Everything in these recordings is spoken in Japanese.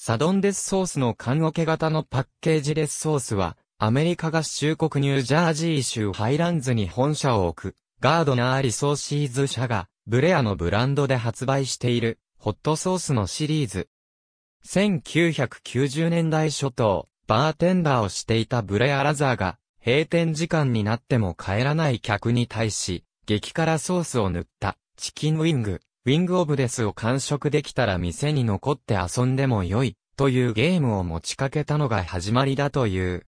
サドンデスソースの缶桶型のパッケージレスソースは、アメリカ合衆国ニュージャージー州ハイランズに本社を置く、ガードナーリソーシーズ社が、ブレアのブランドで発売している、ホットソースのシリーズ。1990年代初頭、バーテンダーをしていたブレアラザーが、閉店時間になっても帰らない客に対し、激辛ソースを塗った、チキンウィング、ウィングオブデスを完食できたら店に残って遊んでも良い、というゲームを持ちかけたのが始まりだという。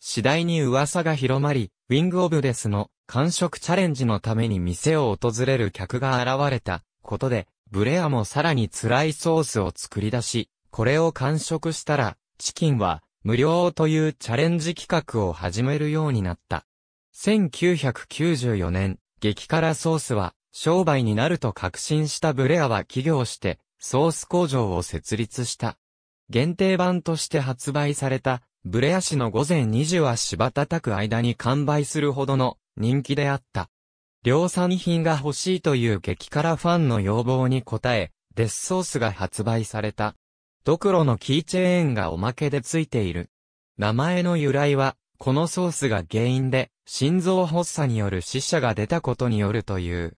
次第に噂が広まり、ウィングオブデスの完食チャレンジのために店を訪れる客が現れたことで、ブレアもさらに辛いソースを作り出し、これを完食したら、チキンは無料というチャレンジ企画を始めるようになった。1994年、激辛ソースは商売になると確信したブレアは起業して、ソース工場を設立した。限定版として発売された、ブレア市の午前2時は芝叩く間に完売するほどの人気であった。量産品が欲しいという激辛ファンの要望に応え、デスソースが発売された。ドクロのキーチェーンがおまけでついている。名前の由来は、このソースが原因で、心臓発作による死者が出たことによるという。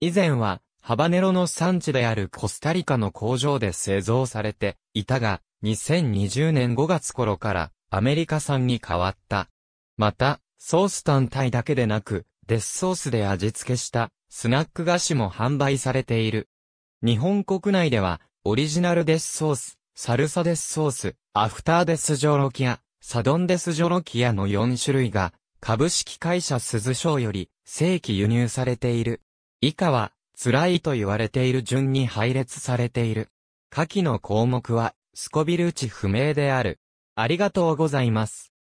以前は、ハバネロの産地であるコスタリカの工場で製造されていたが、2020年5月頃からアメリカ産に変わった。また、ソース単体だけでなく、デスソースで味付けしたスナック菓子も販売されている。日本国内では、オリジナルデスソース、サルサデスソース、アフターデスジョロキア、サドンデスジョロキアの4種類が、株式会社鈴章より正規輸入されている。以下は、辛いと言われている順に配列されている。下記の項目は、スコビル値不明である。ありがとうございます。